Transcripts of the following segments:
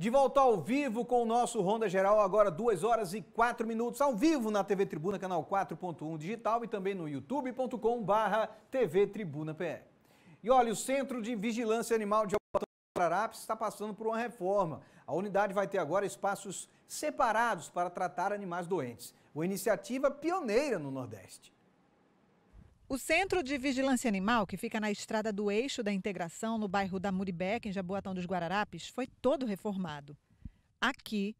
De volta ao vivo com o nosso Ronda Geral, agora 2 horas e 4 minutos, ao vivo na TV Tribuna, canal 4.1 digital e também no youtube.com barra TV Tribuna PE. E olha, o Centro de Vigilância Animal de Ararapes está passando por uma reforma. A unidade vai ter agora espaços separados para tratar animais doentes. Uma iniciativa pioneira no Nordeste. O Centro de Vigilância Animal, que fica na estrada do Eixo da Integração, no bairro da Muribeca, em Jaboatão dos Guararapes, foi todo reformado. Aqui,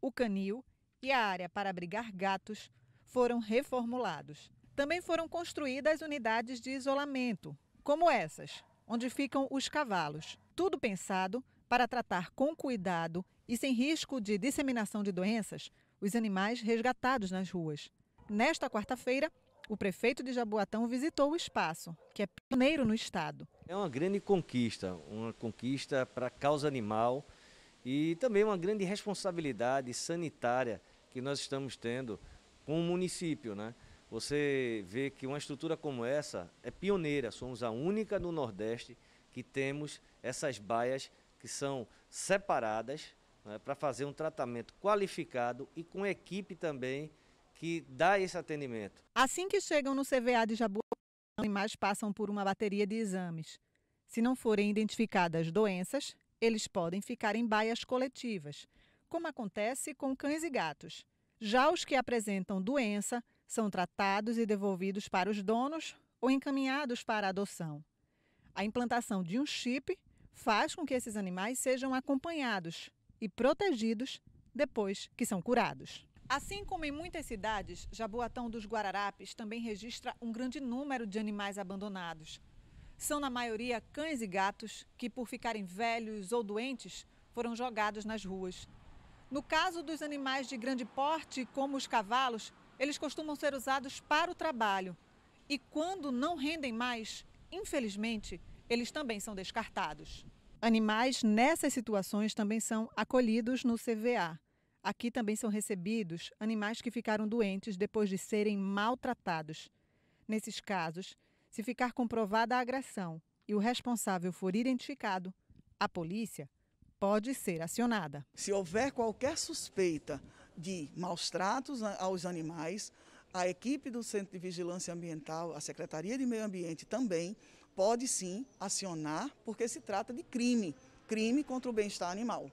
o canil e a área para abrigar gatos foram reformulados. Também foram construídas unidades de isolamento, como essas, onde ficam os cavalos. Tudo pensado para tratar com cuidado e sem risco de disseminação de doenças os animais resgatados nas ruas. Nesta quarta-feira, o prefeito de Jaboatão visitou o espaço, que é pioneiro no estado. É uma grande conquista, uma conquista para a causa animal e também uma grande responsabilidade sanitária que nós estamos tendo com o município, né? Você vê que uma estrutura como essa é pioneira, somos a única no Nordeste que temos essas baias que são separadas né, para fazer um tratamento qualificado e com equipe também que dá esse atendimento. Assim que chegam no CVA de Jabuá, os animais passam por uma bateria de exames. Se não forem identificadas doenças, eles podem ficar em baias coletivas, como acontece com cães e gatos. Já os que apresentam doença são tratados e devolvidos para os donos ou encaminhados para adoção. A implantação de um chip faz com que esses animais sejam acompanhados e protegidos depois que são curados. Assim como em muitas cidades, Jaboatão dos Guararapes também registra um grande número de animais abandonados. São, na maioria, cães e gatos que, por ficarem velhos ou doentes, foram jogados nas ruas. No caso dos animais de grande porte, como os cavalos, eles costumam ser usados para o trabalho. E quando não rendem mais, infelizmente, eles também são descartados. Animais nessas situações também são acolhidos no CVA. Aqui também são recebidos animais que ficaram doentes depois de serem maltratados. Nesses casos, se ficar comprovada a agressão e o responsável for identificado, a polícia pode ser acionada. Se houver qualquer suspeita de maus tratos aos animais, a equipe do Centro de Vigilância Ambiental, a Secretaria de Meio Ambiente também pode sim acionar, porque se trata de crime crime contra o bem-estar animal.